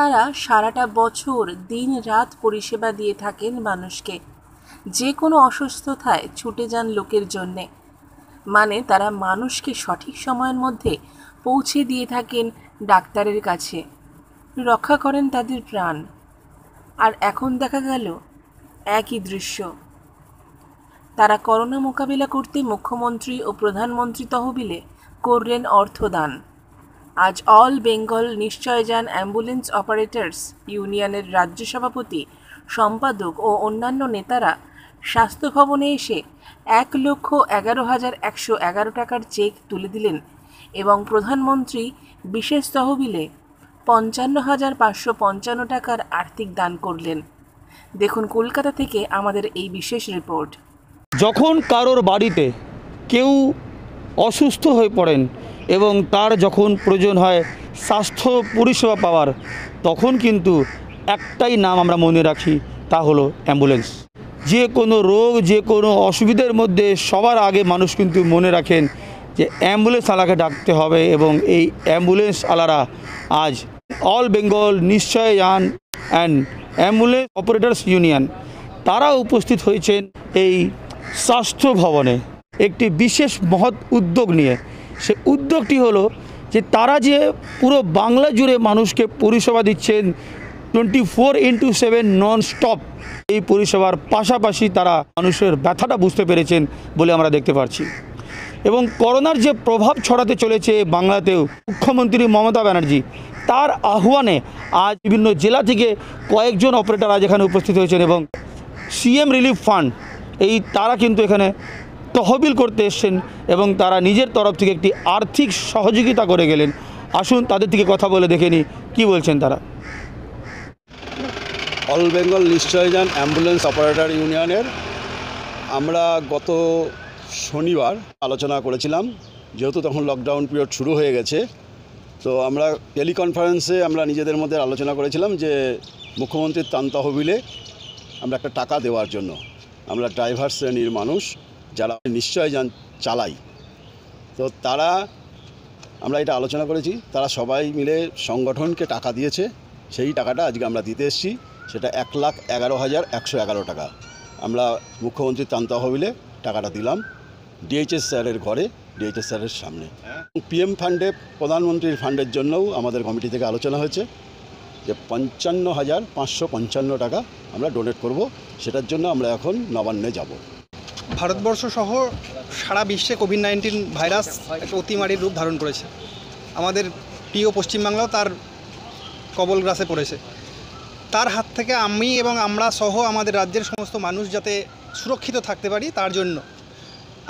তারা সারাটা বছর দিন রাত পরিষেবা দিয়ে থাকেন মানুষকে যে কোনো অসুস্থতায় ছুটে যান লোকের জন্যে মানে তারা মানুষকে সঠিক সময়ের মধ্যে পৌঁছে দিয়ে থাকেন ডাক্তারের কাছে রক্ষা করেন তাদের প্রাণ আর এখন দেখা গেল একই দৃশ্য তারা করোনা মোকাবিলা করতে মুখ্যমন্ত্রী ও প্রধানমন্ত্রী তহবিলে করলেন অর্থদান আজ অল বেঙ্গল নিশ্চয় যান অ্যাম্বুলেন্স অপারেটর্স ইউনিয়নের রাজ্য সভাপতি সম্পাদক ও অন্যান্য নেতারা স্বাস্থ্য ভবনে এসে এক লক্ষ এগারো হাজার একশো এগারো টাকার চেক তুলে দিলেন এবং প্রধানমন্ত্রী বিশেষ তহবিলে পঞ্চান্ন হাজার পাঁচশো পঞ্চান্ন টাকার আর্থিক দান করলেন দেখুন কলকাতা থেকে আমাদের এই বিশেষ রিপোর্ট যখন কারোর বাড়িতে কেউ অসুস্থ হয়ে পড়েন এবং তার যখন প্রয়োজন হয় স্বাস্থ্য পরিষেবা পাওয়ার তখন কিন্তু একটাই নাম আমরা মনে রাখি তা হলো অ্যাম্বুলেন্স যে কোনো রোগ যে কোনো অসুবিধার মধ্যে সবার আগে মানুষ কিন্তু মনে রাখেন যে অ্যাম্বুলেন্স আলাকে ডাকতে হবে এবং এই অ্যাম্বুলেন্স আলারা আজ অল বেঙ্গল নিশ্চয় যান অ্যান্ড অ্যাম্বুলেন্স অপারেটার্স ইউনিয়ন তারা উপস্থিত হয়েছেন এই স্বাস্থ্য ভবনে একটি বিশেষ মহৎ উদ্যোগ নিয়ে সে উদ্যোগটি হলো যে তারা যে পুরো বাংলা জুড়ে মানুষকে পরিষেবা দিচ্ছেন twenty four into seven non stop এই পরিষেবার পাশাপাশি তারা মানুষের ব্যথাটা বুঝতে পেরেছেন বলে আমরা দেখতে পাচ্ছি এবং করোনার যে প্রভাব ছড়াতে চলেছে বাংলাতেও মুখ্যমন্ত্রী মমতা ব্যানার্জি তার আহ্বানে আজ বিভিন্ন জেলা থেকে কয়েকজন অপারেটার আজ এখানে উপস্থিত হয়েছেন এবং সিএম রিলিফ ফান্ড এই তারা কিন্তু এখানে তহবিল করতে এসছেন এবং তারা নিজের তরফ থেকে একটি আর্থিক সহযোগিতা করে গেলেন আসুন তাদের থেকে কথা বলে দেখেনি কি কী বলছেন তারা অল বেঙ্গল নিশ্চয়জান অ্যাম্বুলেন্স অপারেটর ইউনিয়নের আমরা গত শনিবার আলোচনা করেছিলাম যেহেতু তখন লকডাউন পিরিয়ড শুরু হয়ে গেছে তো আমরা টেলিকনফারেন্সে আমরা নিজেদের মধ্যে আলোচনা করেছিলাম যে মুখ্যমন্ত্রীর তান তহবিলে আমরা একটা টাকা দেওয়ার জন্য আমরা ড্রাইভার শ্রেণীর মানুষ যারা নিশ্চয় যান চালাই তো তারা আমরা এটা আলোচনা করেছি তারা সবাই মিলে সংগঠনকে টাকা দিয়েছে সেই টাকাটা আজকে আমরা দিতে এসেছি সেটা এক লাখ এগারো হাজার একশো এগারো টাকা আমরা মুখ্যমন্ত্রী তান তহবিলে টাকাটা দিলাম ডিএইচএস স্যারের ঘরে ডিএইচএস স্যারের সামনে পিএম ফান্ডে প্রধানমন্ত্রীর ফান্ডের জন্যও আমাদের কমিটি থেকে আলোচনা হয়েছে যে পঞ্চান্ন হাজার পাঁচশো পঞ্চান্ন টাকা আমরা ডোনেট করব সেটার জন্য আমরা এখন নবান্নে যাব ভারতবর্ষ সহ সারা বিশ্বে কোভিড নাইন্টিন ভাইরাস অতিমারির রূপ ধারণ করেছে আমাদের প্রিয় পশ্চিমবাংলাও তার কবল গ্রাসে পড়েছে তার হাত থেকে আমি এবং আমরা সহ আমাদের রাজ্যের সমস্ত মানুষ যাতে সুরক্ষিত থাকতে পারি তার জন্য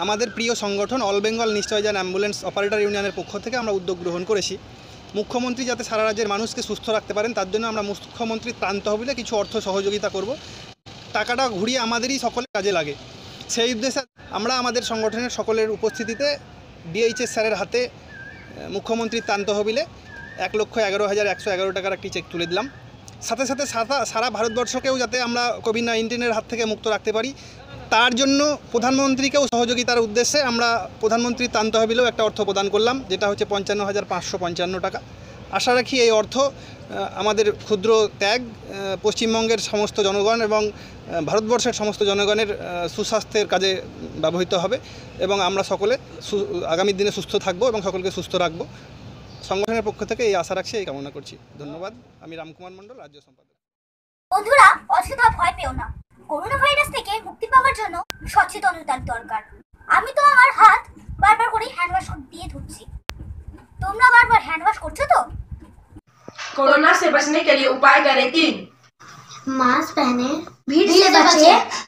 আমাদের প্রিয় সংগঠন অল বেঙ্গল যান অ্যাম্বুলেন্স অপারেটর ইউনিয়নের পক্ষ থেকে আমরা উদ্যোগ গ্রহণ করেছি মুখ্যমন্ত্রী যাতে সারা রাজ্যের মানুষকে সুস্থ রাখতে পারেন তার জন্য আমরা মুখ্যমন্ত্রীর ত্রাণ হবিলে কিছু অর্থ সহযোগিতা করব টাকাটা ঘুরিয়ে আমাদেরই সকলে কাজে লাগে সেই উদ্দেশ্যে আমরা আমাদের সংগঠনের সকলের উপস্থিতিতে ডিএইচএস স্যারের হাতে মুখ্যমন্ত্রীর তহবিলে এক লক্ষ এগারো হাজার একশো এগারো টাকার একটি চেক তুলে দিলাম সাথে সাথে সারা ভারতবর্ষকেও যাতে আমরা কোভিড নাইন্টিনের হাত থেকে মুক্ত রাখতে পারি তার জন্য প্রধানমন্ত্রীকেও সহযোগিতার উদ্দেশ্যে আমরা প্রধানমন্ত্রীর তহবিলেও একটা অর্থ প্রদান করলাম যেটা হচ্ছে পঞ্চান্ন হাজার পাঁচশো পঞ্চান্ন টাকা আশা রাখি এই অর্থ আমাদের ক্ষুদ্র ত্যাগ পশ্চিমবঙ্গের সমস্ত জনগণ এবং ভারতবর্ষের সমস্ত জনগণের সুস্বাস্থ্যের কাজে ব্যবহৃত হবে এবং আমরা সকলে আগামী দিনে সুস্থ থাকব এবং সকলকে সুস্থ রাখব সংগঠনের পক্ষ থেকে এই আশা রাখছি এই কামনা করছি ধন্যবাদ আমি রামকুমার মণ্ডল রাজ্য সম্পাদক বন্ধুরা ভয় পেও না করোনা ভাইরাস থেকে মুক্তি পাওয়ার জন্য সচেতনতার দরকার আমি তো আমার হাত বারবার করে দিয়ে ধুচ্ছি তোমরা বারবার করছো তো कोरोना से बचने के लिए उपाय करें तीन मास्क पहने भीड़ से बचे